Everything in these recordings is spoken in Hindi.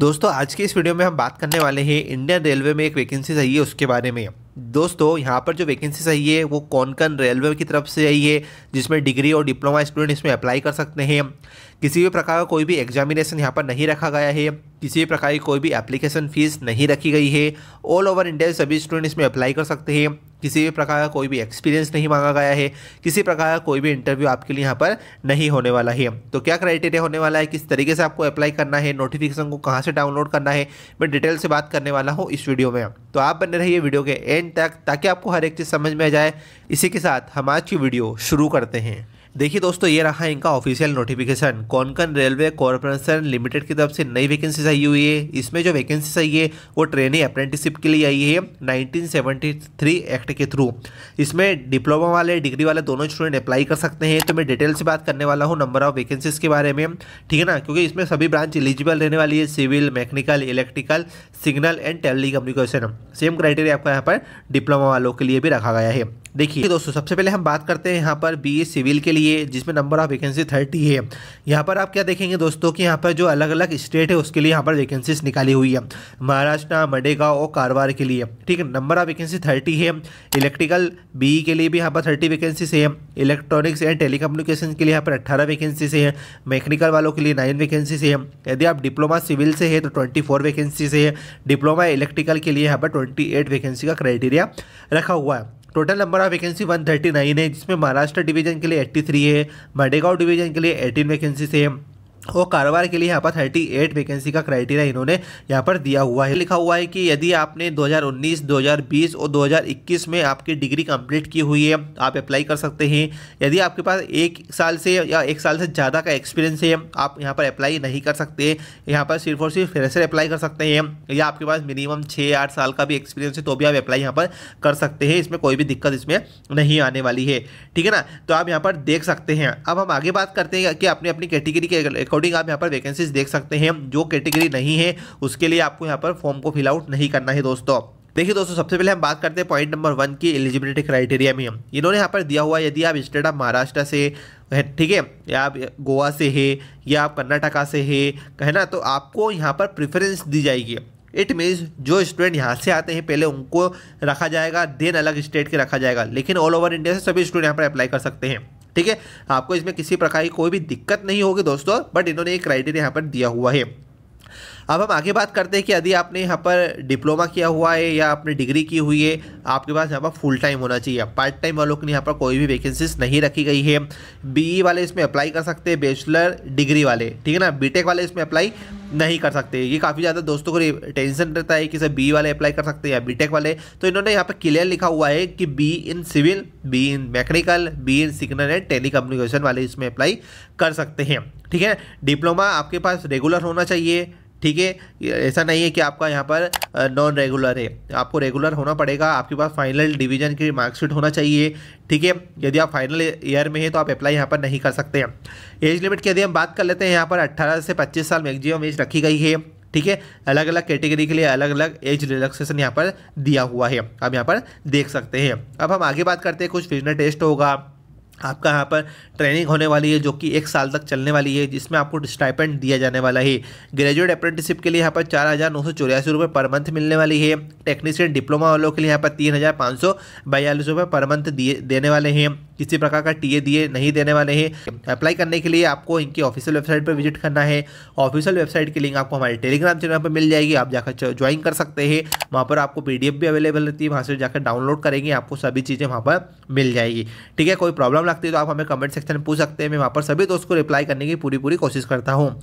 दोस्तों आज की इस वीडियो में हम बात करने वाले हैं इंडियन रेलवे में एक वैकेंसी आई है उसके बारे में दोस्तों यहाँ पर जो वैकेंसी आई है वो कौन कौन रेलवे की तरफ से आई है जिसमें डिग्री और डिप्लोमा स्टूडेंट इसमें अप्लाई कर सकते हैं किसी भी प्रकार का कोई भी एग्जामिनेशन यहाँ पर नहीं रखा गया है किसी भी प्रकार की कोई भी एप्लीकेशन फ़ीस नहीं रखी गई है ऑल ओवर इंडिया सभी स्टूडेंट इसमें अप्लाई कर सकते हैं किसी भी प्रकार का कोई भी एक्सपीरियंस नहीं मांगा गया है किसी प्रकार का कोई भी इंटरव्यू आपके लिए यहाँ पर नहीं होने वाला है तो क्या क्राइटेरिया होने वाला है किस तरीके से आपको अप्लाई करना है नोटिफिकेशन को कहाँ से डाउनलोड करना है मैं डिटेल से बात करने वाला हूँ इस वीडियो में तो आप बने रहिए वीडियो के एंड तक ताकि आपको हर एक चीज़ समझ में आ जाए इसी के साथ हम आज की वीडियो शुरू करते हैं देखिए दोस्तों ये रहा इनका official notification Konkan railway corporation limited की तरफ से नई वैकेंसीज आई हुई है इसमें जो वैकेंसीज आई है वो ट्रेनिंग अप्रेंटिसशिप के लिए आई है 1973 एक्ट के थ्रू इसमें डिप्लोमा वाले डिग्री वाले दोनों स्टूडेंट अप्लाई कर सकते हैं तो मैं डिटेल से बात करने वाला हूँ नंबर ऑफ वैकेंसीज के बारे में ठीक है ना क्योंकि इसमें सभी ब्रांच एलिजिबल रहने वाली है civil mechanical electrical signal and tele same criteria आपका यहाँ पर डिप्लोमा वालों के लिए भी रखा गया है देखिए दोस्तों सबसे पहले हम बात करते हैं यहाँ पर बी सिविल के लिए जिसमें नंबर ऑफ वैकेंसी थर्टी है यहाँ पर आप क्या देखेंगे दोस्तों कि यहाँ पर जो अलग अलग स्टेट है उसके लिए यहाँ पर वैकेंसीज निकाली हुई है महाराष्ट्र मडेगांव और कारवार के लिए ठीक है नंबर ऑफ वैकेंसी थर्टी है इलेक्ट्रिकल बी के लिए भी यहाँ पर थर्टी वैकेंसीज है इलेक्ट्रॉनिक्स एंड टेलीकम्युनिकेशन के लिए यहाँ पर अट्ठारह वैकेंसीज है मैकेनिकल वालों के लिए नाइन वैकेंसीज है यदि आप डिप्लोमा सिविल से तो है तो ट्वेंटी फोर वैकेंसीज है डिप्लोमा इलेक्ट्रिकल के लिए यहाँ पर ट्वेंटी एट वैकेंसी का क्राइटेरिया रखा हुआ है टोटल नंबर ऑफ वैकेंसी 139 है जिसमें महाराष्ट्र डिवीजन के लिए 83 है मडेगांव डिवीजन के लिए 18 वैकेंसी है वो कारोबार के लिए यहाँ पर थर्टी एट वैकेंसी का क्राइटेरिया इन्होंने यहाँ पर दिया हुआ है लिखा हुआ है कि यदि आपने 2019, 2020 और 2021 में आपकी डिग्री कंप्लीट की हुई है आप अप्लाई कर सकते हैं यदि आपके पास एक साल से या एक साल से ज़्यादा का एक्सपीरियंस है आप यहाँ पर अप्लाई नहीं कर सकते यहाँ पर सिर्फ और सिर्फ फ्रेशर अप्लाई कर सकते हैं या आपके पास मिनिमम छः आठ साल का भी एक्सपीरियंस है तो भी आप अप्लाई यहाँ पर कर सकते हैं इसमें कोई भी दिक्कत इसमें नहीं आने वाली है ठीक है ना तो आप यहाँ पर देख सकते हैं अब हम आगे बात करते हैं कि आपने अपनी कैटेगरी के अकॉर्डिंग आप यहाँ पर वैकेंसीज देख सकते हैं जो कैटेगरी नहीं है उसके लिए आपको यहाँ पर फॉर्म को फिलआउट नहीं करना है दोस्तों देखिए दोस्तों सबसे पहले हम बात करते हैं पॉइंट नंबर वन की एलिजिबिलिटी क्राइटेरिया में इन्होंने यहाँ पर दिया हुआ यदि आप स्टेट ऑफ महाराष्ट्र से है ठीक है या आप गोवा से है या आप कर्नाटका से है है ना तो आपको यहाँ पर प्रेफरेंस दी जाएगी इट मीन्स जो स्टूडेंट यहाँ से आते हैं पहले उनको रखा जाएगा देन अलग स्टेट के रखा जाएगा लेकिन ऑल ओवर इंडिया से सभी स्टूडेंट यहाँ पर अप्लाई कर सकते हैं ठीक है आपको इसमें किसी प्रकार की कोई भी दिक्कत नहीं होगी दोस्तों बट इन्होंने एक क्राइटेरिया यहाँ पर दिया हुआ है अब हम आगे बात करते हैं कि यदि आपने यहाँ पर डिप्लोमा किया हुआ है या आपने डिग्री की हुई है आपके पास यहाँ पर फुल टाइम होना चाहिए पार्ट टाइम वालों के लिए यहाँ पर कोई भी वैकेंसीज नहीं रखी गई है बीई e वाले इसमें अप्लाई कर सकते हैं बैचलर डिग्री वाले ठीक है ना बीटेक वाले इसमें अप्लाई नहीं कर सकते ये काफ़ी ज़्यादा दोस्तों को टेंशन रहता है कि सर बी वाले अप्लाई कर सकते हैं या बी टेक वाले तो इन्होंने यहाँ पर क्लियर लिखा हुआ है कि B in civil B in mechanical B in signal and tele वाले इसमें अप्लाई कर सकते हैं ठीक है डिप्लोमा आपके पास रेगुलर होना चाहिए ठीक है ऐसा नहीं है कि आपका यहाँ पर नॉन रेगुलर है आपको रेगुलर होना पड़ेगा आपके पास फाइनल डिवीजन की मार्कशीट होना चाहिए ठीक है यदि आप फाइनल ईयर में हैं तो आप अप्लाई यहाँ पर नहीं कर सकते हैं एज लिमिट की यदि हम बात कर लेते हैं यहाँ पर अट्ठारह से पच्चीस साल मैगजिम एज रखी गई है ठीक है अलग अलग कैटेगरी के लिए अलग अलग एज रिलैक्सेशन यहाँ पर दिया हुआ है आप यहाँ पर देख सकते हैं अब हम आगे बात करते हैं कुछ फिजनल टेस्ट होगा आपका यहाँ पर ट्रेनिंग होने वाली है जो कि एक साल तक चलने वाली है जिसमें आपको स्टाइपेंड दिया जाने वाला है ग्रेजुएट अप्रेंटिसिप के लिए यहाँ पर चार हज़ार नौ सौ चौरासी रुपये पर मंथ मिलने वाली है टेक्नीशियन डिप्लोमा वालों के लिए यहाँ पर तीन हज़ार पाँच सौ बयालीस रुपये पर मंथ दिए देने वाले हैं किसी प्रकार का टीए दिए नहीं देने वाले हैं अप्लाई करने के लिए आपको इनकी ऑफिशियल वेबसाइट पर विजिट करना है ऑफिशियल वेबसाइट की लिंक आपको हमारे टेलीग्राम चैनल पर मिल जाएगी आप जाकर ज्वाइन कर सकते हैं वहाँ पर आपको पी भी अवेलेबल रहती है वहाँ से जाकर डाउनलोड करेंगे आपको सभी चीज़ें वहाँ पर मिल जाएगी ठीक है कोई प्रॉब्लम लगती है तो आप हमें कमेंट सेक्शन में पूछ सकते हैं मैं वहाँ पर सभी दोस्त को रिप्लाई करने की पूरी पूरी कोशिश करता हूँ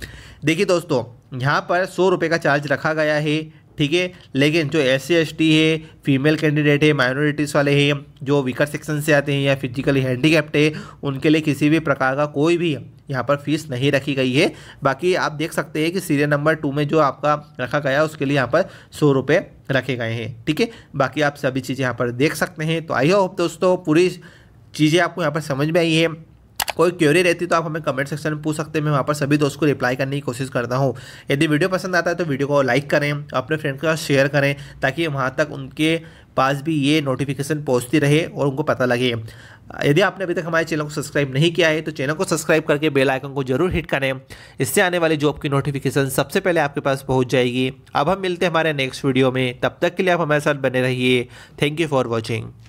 देखिए दोस्तों यहाँ पर सौ रुपये का चार्ज रखा गया है ठीक है लेकिन जो एस सी है फीमेल कैंडिडेट है माइनॉरिटीज़ वाले हैं जो वीकर सेक्शन से आते हैं या फिजिकली हैंडीकैप्ड है उनके लिए किसी भी प्रकार का कोई भी यहाँ पर फीस नहीं रखी गई है बाकी आप देख सकते हैं कि सीरियल नंबर टू में जो आपका रखा गया उसके लिए यहाँ पर सौ रुपये रखे गए हैं ठीक है बाकी आप सभी चीज़ें यहाँ पर देख सकते हैं तो आई होप दोस्तों पूरी चीज़ें आपको यहाँ पर समझ में आई है कोई क्यूरी रहती तो आप हमें कमेंट सेक्शन में पूछ सकते हैं मैं वहाँ पर सभी दोस्त को रिप्लाई करने की कोशिश करता हूँ यदि वीडियो पसंद आता है तो वीडियो को लाइक करें अपने फ्रेंड के साथ शेयर करें ताकि वहाँ तक उनके पास भी ये नोटिफिकेशन पहुँचती रहे और उनको पता लगे यदि आपने अभी तक हमारे चैनल को सब्सक्राइब नहीं किया है तो चैनल को सब्सक्राइब करके बेल आइकन को जरूर हिट करें इससे आने वाली जॉब की नोटिफिकेशन सबसे पहले आपके पास पहुंच जाएगी अब हम मिलते हैं हमारे नेक्स्ट वीडियो में तब तक के लिए आप हमारे साथ बने रहिए थैंक यू फॉर वॉचिंग